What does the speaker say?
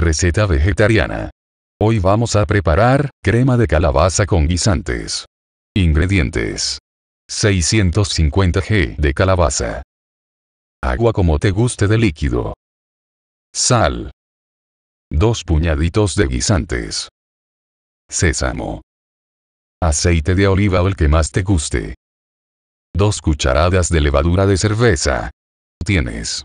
Receta vegetariana. Hoy vamos a preparar crema de calabaza con guisantes. Ingredientes. 650 g de calabaza. Agua como te guste de líquido. Sal. Dos puñaditos de guisantes. Sésamo. Aceite de oliva o el que más te guste. Dos cucharadas de levadura de cerveza. Tienes